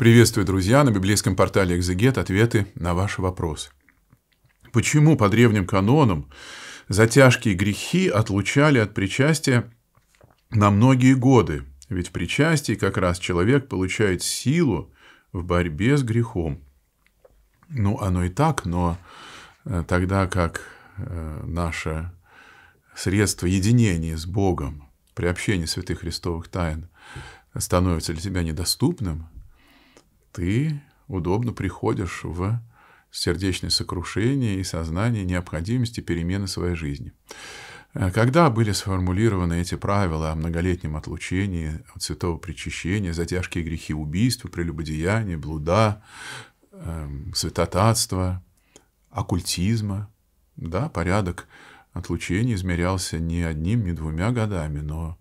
Приветствую, друзья, на библейском портале «Экзегет» ответы на ваши вопросы. Почему по древним канонам за тяжкие грехи отлучали от причастия на многие годы? Ведь в причастии как раз человек получает силу в борьбе с грехом. Ну, оно и так, но э, тогда как э, наше средство единения с Богом при общении святых христовых тайн становится для тебя недоступным – ты удобно приходишь в сердечное сокрушение и сознание необходимости перемены своей жизни. Э, когда были сформулированы эти правила о многолетнем отлучении от святого причащения, за тяжкие грехи убийства, прелюбодеяния, блуда, эм, святотатства, оккультизма, да, порядок отлучения измерялся не одним, не двумя годами, но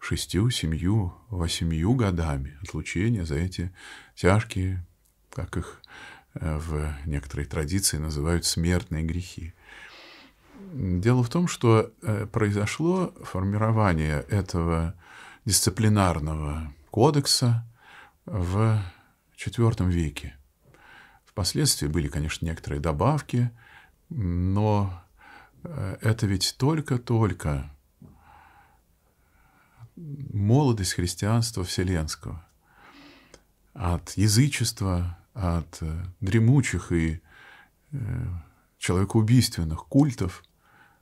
шестью, семью, восемью годами отлучения за эти тяжкие, как их э, в некоторой традиции называют, смертные грехи. Дело в том, что э, произошло формирование этого дисциплинарного кодекса в IV веке. Впоследствии были, конечно, некоторые добавки, но э, это ведь только-только молодость христианства вселенского, от язычества, от э, дремучих и э, человекоубийственных культов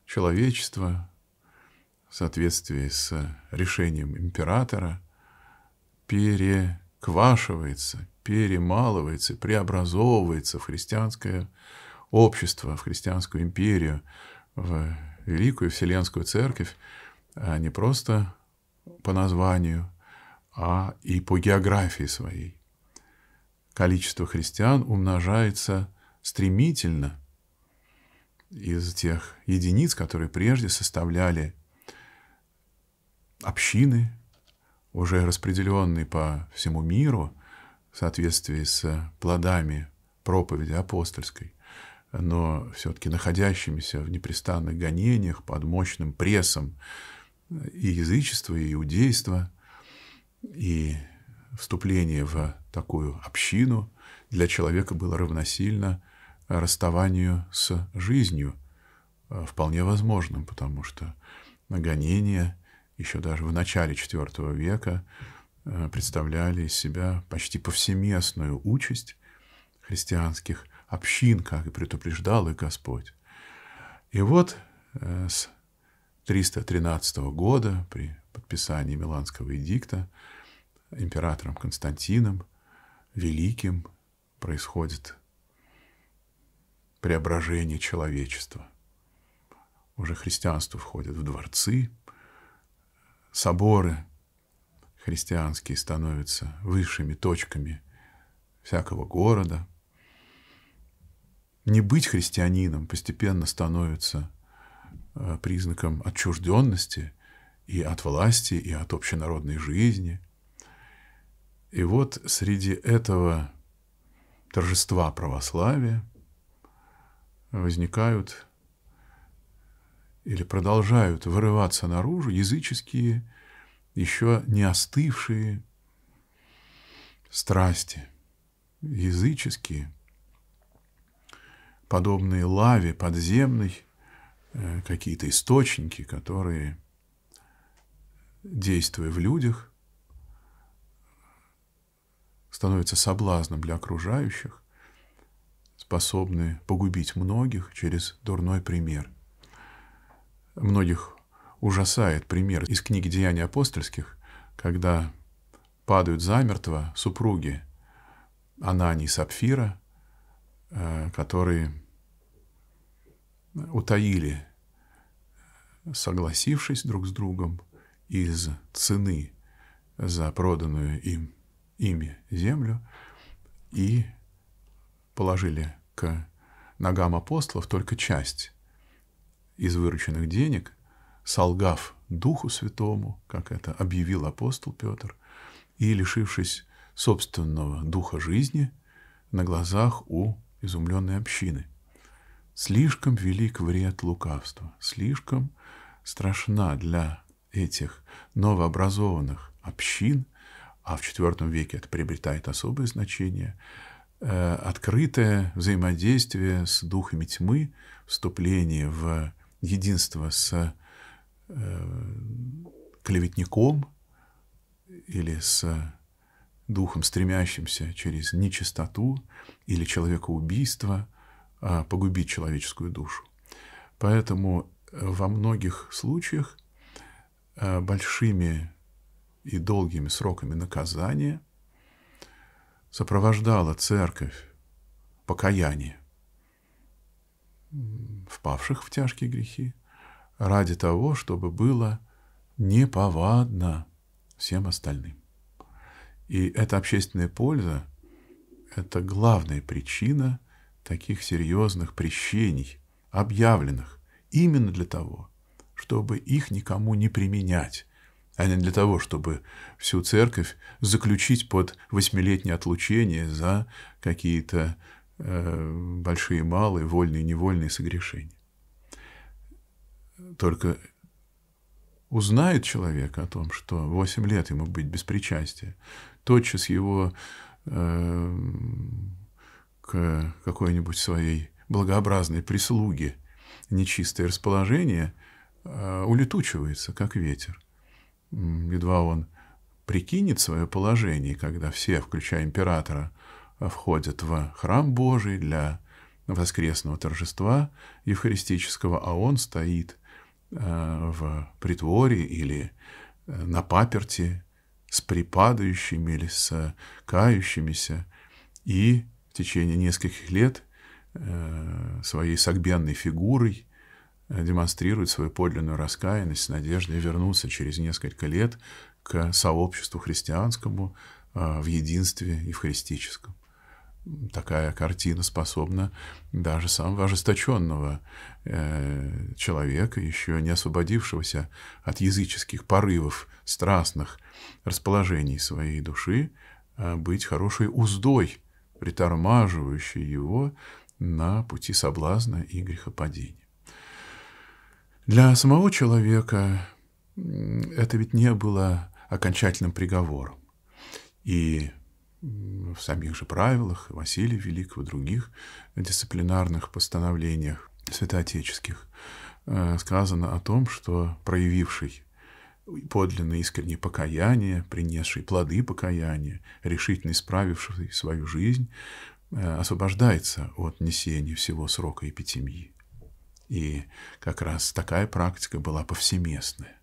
человечества в соответствии с решением императора переквашивается, перемалывается, преобразовывается в христианское общество, в христианскую империю, в великую вселенскую церковь, а не просто по названию, а и по географии своей. Количество христиан умножается стремительно из тех единиц, которые прежде составляли общины, уже распределенные по всему миру в соответствии с плодами проповеди апостольской, но все-таки находящимися в непрестанных гонениях под мощным прессом и язычество, и иудейство, и вступление в такую общину для человека было равносильно расставанию с жизнью, э, вполне возможным, потому что гонения еще даже в начале IV века э, представляли из себя почти повсеместную участь христианских общин, как и предупреждал их Господь. И вот э, с 313 года при подписании Миланского эдикта императором Константином Великим происходит преображение человечества. Уже христианство входит в дворцы, соборы христианские становятся высшими точками всякого города. Не быть христианином постепенно становится Э, признаком отчужденности и от власти, и от общенародной жизни. И вот среди этого торжества православия возникают или продолжают вырываться наружу языческие, еще не остывшие страсти, языческие, подобные лаве подземной, Э, какие-то источники, которые, действуя в людях, становятся соблазном для окружающих, способны погубить многих через дурной пример. Многих ужасает пример из книги «Деяния апостольских», когда падают замертво супруги Анани и Сапфира, э, которые утаили, согласившись друг с другом из цены за проданную им ими землю и положили к ногам апостолов только часть из вырученных денег, солгав Духу Святому, как это объявил апостол Петр, и лишившись собственного духа жизни на глазах у изумленной общины – Слишком велик вред лукавства, слишком страшна для этих новообразованных общин, а в IV веке это приобретает особое значение, э, открытое взаимодействие с духами тьмы, вступление в единство с э, клеветником или с духом, стремящимся через нечистоту или человекоубийство – а, погубить человеческую душу. Поэтому э, во многих случаях э, большими и долгими сроками наказания сопровождала церковь покаяние впавших в тяжкие грехи ради того, чтобы было неповадно всем остальным. И эта общественная польза – это главная причина – таких серьезных прещений, объявленных именно для того, чтобы их никому не применять, а не для того, чтобы всю церковь заключить под восьмилетнее отлучение за какие-то э, большие малые, вольные невольные согрешения. Только узнает человек о том, что восемь лет ему быть без причастия, тотчас его э, к какой-нибудь своей благообразной прислуге нечистое расположение а, улетучивается, как ветер. Едва он прикинет свое положение, когда все, включая императора, входят в храм Божий для воскресного торжества евхаристического, а он стоит а, в притворе или э, на паперти с припадающими или с кающимися и в течение нескольких лет э, своей согбенной фигурой э, демонстрирует свою подлинную раскаянность с надеждой вернуться через несколько лет к сообществу христианскому э, в единстве и в христическом. Такая картина способна даже самого ожесточенного человека, еще не освободившегося от языческих порывов, страстных расположений своей души, быть хорошей уздой притормаживающий его на пути соблазна и грехопадения. Для самого человека это ведь не было окончательным приговором. И в самих же правилах Василия Великого и других дисциплинарных постановлениях святоотеческих э, сказано о том, что проявивший подлинное искреннее покаяние, принесший плоды покаяния, решительно исправивший свою жизнь, э, освобождается от несения всего срока эпитемии. И как раз такая практика была повсеместная,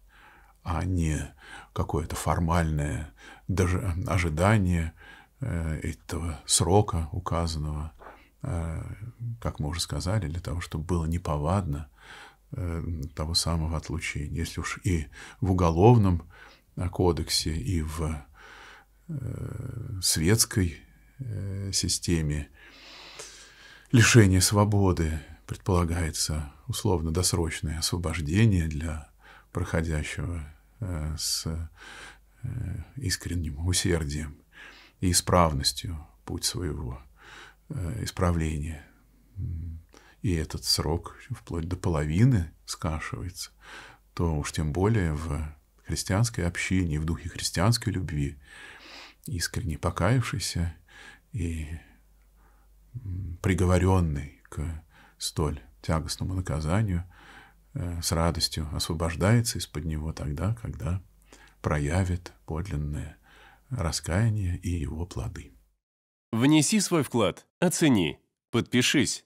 а не какое-то формальное даже ожидание э, этого срока указанного, э, как мы уже сказали, для того, чтобы было неповадно Э, того самого отлучения. Если уж и в уголовном э, кодексе, и в э, светской системе лишение свободы предполагается условно-досрочное освобождение для проходящего с искренним усердием и исправностью путь своего исправления и этот срок вплоть до половины скашивается, то уж тем более в христианской общине, в духе христианской любви, искренне покаявшийся и приговоренный к столь тягостному наказанию, э, с радостью освобождается из-под него тогда, когда проявит подлинное раскаяние и его плоды. Внеси свой вклад, оцени, подпишись